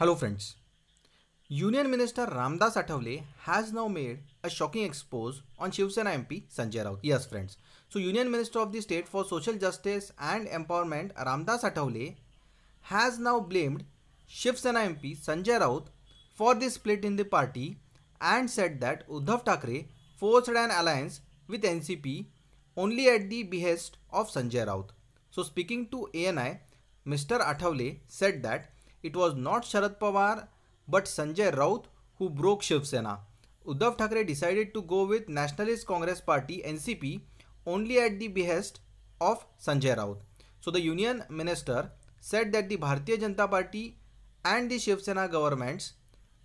Hello friends. Union Minister Ramdas Athawale has now made a shocking expose on Shiv Sena MP Sanjay Raut. Yes friends. So Union Minister of the State for Social Justice and Empowerment Ramdas Athawale has now blamed Shiv Sena MP Sanjay Raut for the split in the party and said that Uddhav Thackeray forced an alliance with NCP only at the behest of Sanjay Raut. So speaking to ANI, Mr. Athawale said that it was not Sharad Pawar but Sanjay Raut who broke Shivsena Uddhav Thackeray decided to go with Nationalist Congress Party N C P only at the behest of Sanjay Raut so the union minister said that the Bharatiya Janata Party and the Shivsena governments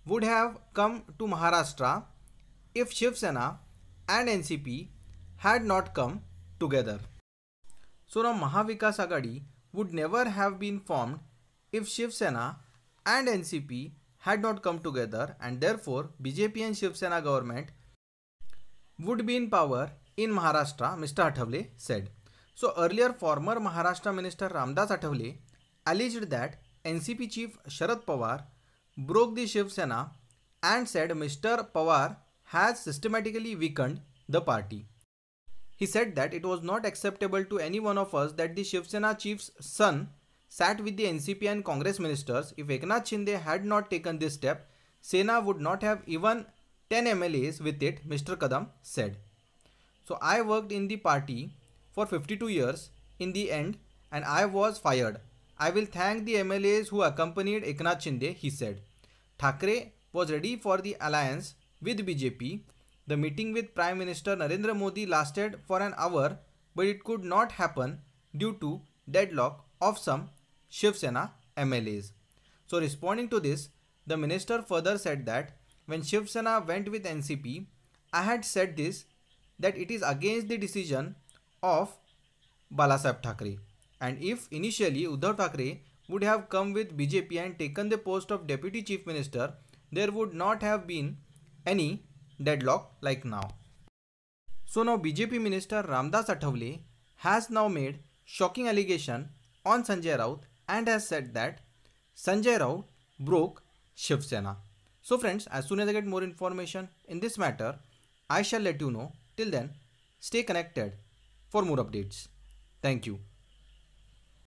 would have come to Maharashtra if Shivsena and N C P had not come together so the Mahavikas Aghadi would never have been formed If Shiv Sena and NCP had not come together and therefore BJP and Shiv Sena government would be in power in Maharashtra, Mr. Athavle said. So earlier former Maharashtra Minister Ramdas Athavle alleged that NCP chief Sharad Pawar broke the Shiv Sena and said Mr. Pawar has systematically weakened the party. He said that it was not acceptable to any one of us that the Shiv Sena chief's son sat with the NCP and Congress ministers, if Eknath Shinde had not taken this step, Sena would not have even 10 MLAs with it, Mr. Kadam said. So I worked in the party for 52 years in the end and I was fired. I will thank the MLAs who accompanied Eknath Shinde, he said. Thakre was ready for the alliance with BJP. The meeting with Prime Minister Narendra Modi lasted for an hour but it could not happen due to deadlock of some Shiv Sena MLAs. So responding to this, the minister further said that when Shiv Sena went with NCP, I had said this that it is against the decision of Balasab Thakre. And if initially Uddhav Thakre would have come with BJP and taken the post of deputy chief minister, there would not have been any deadlock like now. So now BJP minister Ramdas Athawale has now made shocking allegation on Sanjay Raut and has said that Sanjay Rao broke Shiv Sena. So friends, as soon as I get more information in this matter, I shall let you know. Till then, stay connected for more updates. Thank you.